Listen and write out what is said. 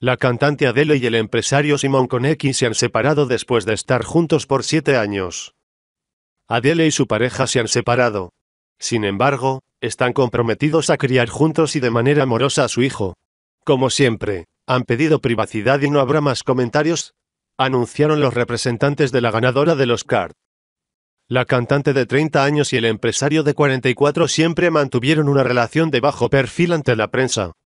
La cantante Adele y el empresario Simon Konecki se han separado después de estar juntos por siete años. Adele y su pareja se han separado. Sin embargo, están comprometidos a criar juntos y de manera amorosa a su hijo. Como siempre, han pedido privacidad y no habrá más comentarios, anunciaron los representantes de la ganadora del Oscar. La cantante de 30 años y el empresario de 44 siempre mantuvieron una relación de bajo perfil ante la prensa.